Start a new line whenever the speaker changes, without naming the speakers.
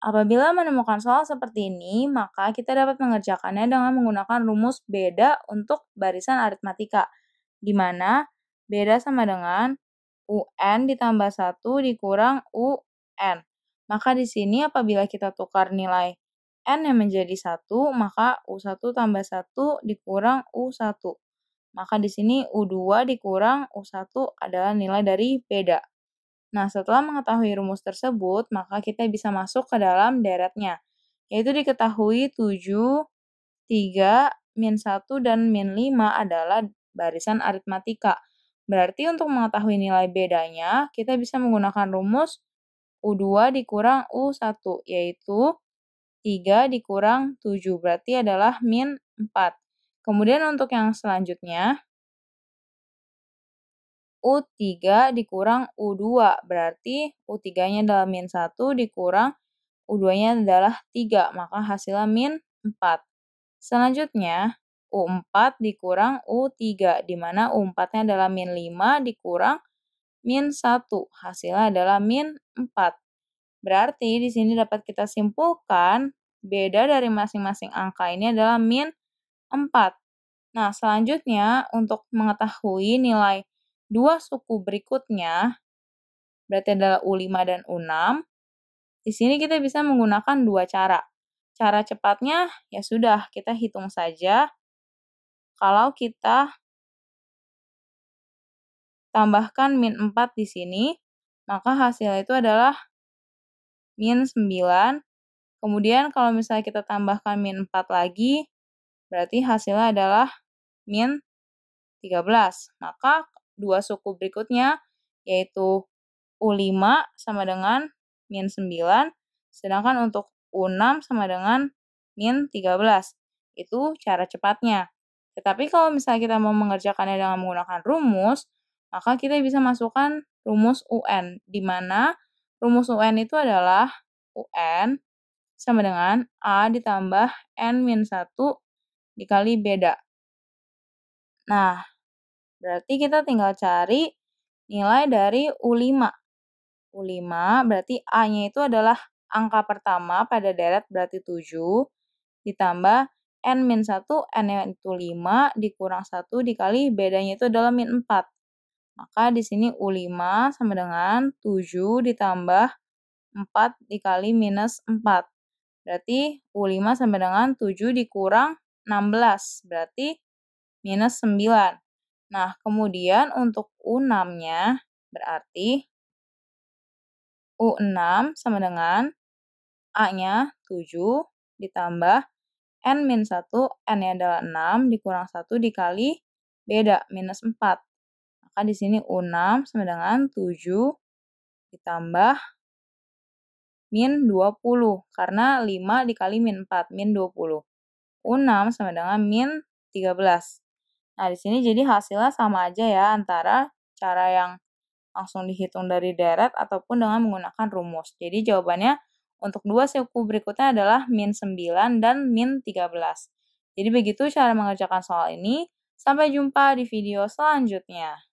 Apabila menemukan soal seperti ini, maka kita dapat mengerjakannya dengan menggunakan rumus beda untuk barisan aritmatika, di mana beda sama dengan UN ditambah 1 dikurang UN. Maka di sini apabila kita tukar nilai N yang menjadi 1, maka U1 tambah 1 dikurang U1. Maka di sini U2 dikurang U1 adalah nilai dari beda. Nah, setelah mengetahui rumus tersebut, maka kita bisa masuk ke dalam deretnya, yaitu diketahui 7, 3, min 1, dan min 5 adalah barisan aritmatika. Berarti untuk mengetahui nilai bedanya, kita bisa menggunakan rumus U2 dikurang U1, yaitu 3 dikurang 7, berarti adalah min 4. Kemudian untuk yang selanjutnya, U3 dikurang U2. Berarti U3-nya adalah min 1 dikurang U2-nya adalah 3. Maka hasilnya min 4. Selanjutnya, U4 dikurang U3. Di mana U4-nya adalah min 5 dikurang min 1. Hasilnya adalah min 4. Berarti di sini dapat kita simpulkan beda dari masing-masing angka ini adalah min 4. Nah, selanjutnya untuk mengetahui nilai Dua suku berikutnya, berarti adalah U5 dan U6, di sini kita bisa menggunakan dua cara. Cara cepatnya, ya sudah, kita hitung saja. Kalau kita tambahkan min 4 di sini, maka hasilnya itu adalah min 9. Kemudian kalau misalnya kita tambahkan min 4 lagi, berarti hasilnya adalah min 13. Maka dua suku berikutnya yaitu U5 sama dengan min 9, sedangkan untuk U6 sama dengan min 13. Itu cara cepatnya. Tetapi kalau misalnya kita mau mengerjakannya dengan menggunakan rumus, maka kita bisa masukkan rumus UN, di mana rumus UN itu adalah UN sama dengan A ditambah N-1 dikali beda. Nah, Berarti kita tinggal cari nilai dari U5. U5 berarti A-nya itu adalah angka pertama pada deret berarti 7 ditambah N min 1, N itu 5 dikurang 1 dikali bedanya itu adalah min 4. Maka di sini U5 sama dengan 7 ditambah 4 dikali minus 4. Berarti U5 sama dengan 7 dikurang 16. Berarti minus 9. Nah, kemudian untuk U6-nya berarti U6 sama dengan A-nya 7 ditambah N-1, N-nya adalah 6 dikurang 1 dikali beda, minus 4. Maka di sini U6 sama dengan 7 ditambah min 20, karena 5 dikali min 4, min 20. U6 sama dengan min 13. Nah, di sini jadi hasilnya sama aja ya antara cara yang langsung dihitung dari deret ataupun dengan menggunakan rumus. Jadi jawabannya untuk dua suku berikutnya adalah min 9 dan min 13. Jadi begitu cara mengerjakan soal ini. Sampai jumpa di video selanjutnya.